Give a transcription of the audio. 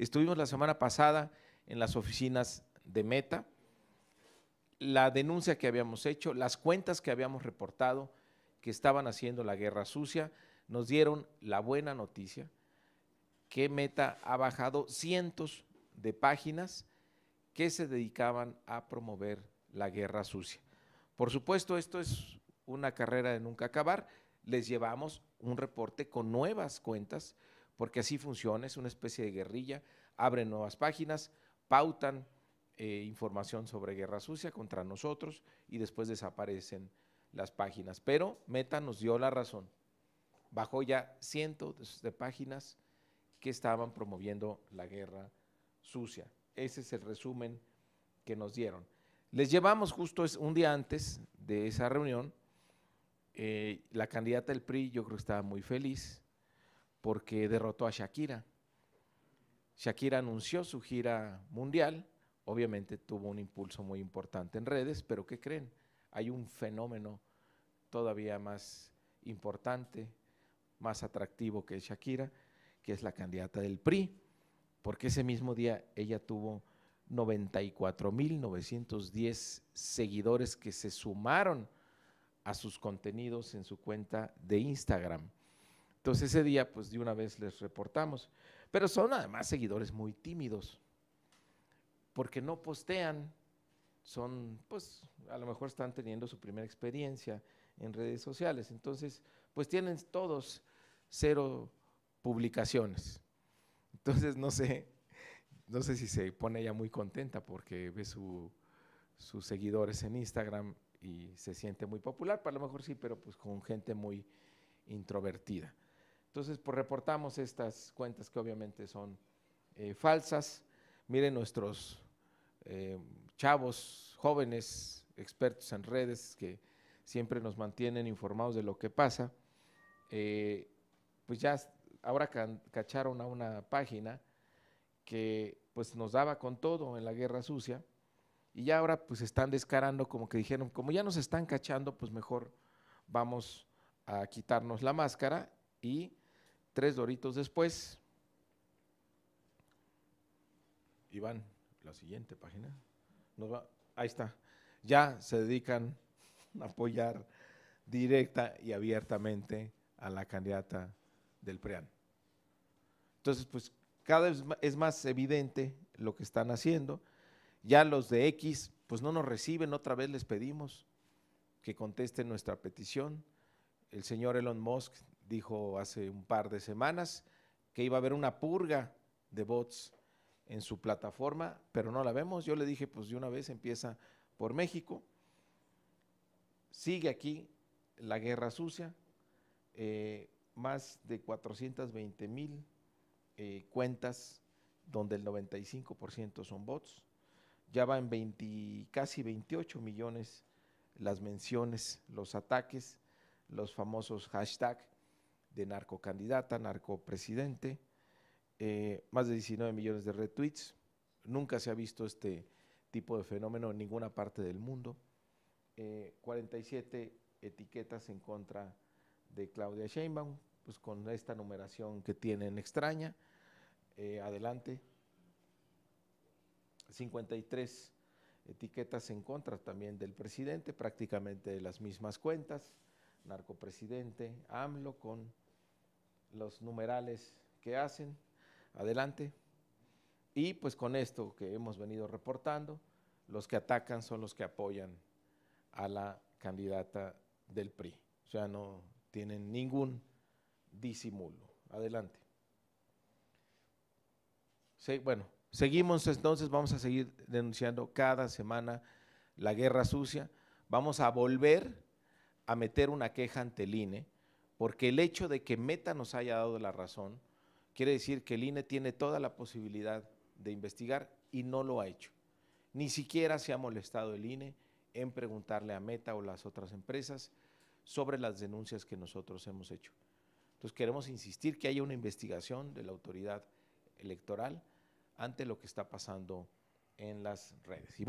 Estuvimos la semana pasada en las oficinas de Meta, la denuncia que habíamos hecho, las cuentas que habíamos reportado que estaban haciendo la guerra sucia, nos dieron la buena noticia que Meta ha bajado cientos de páginas que se dedicaban a promover la guerra sucia. Por supuesto, esto es una carrera de nunca acabar. Les llevamos un reporte con nuevas cuentas, porque así funciona, es una especie de guerrilla, abren nuevas páginas, pautan eh, información sobre guerra sucia contra nosotros y después desaparecen las páginas. Pero Meta nos dio la razón, bajó ya cientos de páginas que estaban promoviendo la guerra sucia. Ese es el resumen que nos dieron. Les llevamos justo un día antes de esa reunión, eh, la candidata del PRI yo creo que estaba muy feliz, porque derrotó a Shakira. Shakira anunció su gira mundial, obviamente tuvo un impulso muy importante en redes, pero ¿qué creen? Hay un fenómeno todavía más importante, más atractivo que Shakira, que es la candidata del PRI, porque ese mismo día ella tuvo 94.910 seguidores que se sumaron a sus contenidos en su cuenta de Instagram. Entonces ese día, pues de una vez les reportamos. Pero son además seguidores muy tímidos, porque no postean, son, pues a lo mejor están teniendo su primera experiencia en redes sociales. Entonces, pues tienen todos cero publicaciones. Entonces, no sé, no sé si se pone ella muy contenta porque ve sus seguidores en Instagram y se siente muy popular, a lo mejor sí, pero pues con gente muy introvertida. Entonces, pues reportamos estas cuentas que obviamente son eh, falsas. Miren nuestros eh, chavos, jóvenes, expertos en redes que siempre nos mantienen informados de lo que pasa. Eh, pues ya ahora cacharon a una página que pues nos daba con todo en la guerra sucia y ya ahora pues están descarando como que dijeron, como ya nos están cachando, pues mejor vamos a quitarnos la máscara y tres doritos después. Iván, la siguiente página. ahí está. Ya se dedican a apoyar directa y abiertamente a la candidata del PREAN. Entonces, pues cada vez es más evidente lo que están haciendo. Ya los de X, pues no nos reciben, otra vez les pedimos que contesten nuestra petición. El señor Elon Musk dijo hace un par de semanas que iba a haber una purga de bots en su plataforma, pero no la vemos. Yo le dije, pues de una vez empieza por México, sigue aquí la guerra sucia, eh, más de 420 mil eh, cuentas donde el 95% son bots. Ya van 20, casi 28 millones las menciones, los ataques, los famosos hashtags de narcocandidata, narcopresidente, presidente, eh, más de 19 millones de retweets. Nunca se ha visto este tipo de fenómeno en ninguna parte del mundo. 47 eh, etiquetas en contra de Claudia Sheinbaum, pues con esta numeración que tienen extraña. Eh, adelante. 53 etiquetas en contra también del presidente, prácticamente de las mismas cuentas narcopresidente AMLO con los numerales que hacen. Adelante. Y pues con esto que hemos venido reportando, los que atacan son los que apoyan a la candidata del PRI. O sea, no tienen ningún disimulo. Adelante. bueno, seguimos entonces, vamos a seguir denunciando cada semana la guerra sucia. Vamos a volver a meter una queja ante el INE, porque el hecho de que Meta nos haya dado la razón quiere decir que el INE tiene toda la posibilidad de investigar y no lo ha hecho. Ni siquiera se ha molestado el INE en preguntarle a Meta o las otras empresas sobre las denuncias que nosotros hemos hecho. Entonces queremos insistir que haya una investigación de la autoridad electoral ante lo que está pasando en las redes.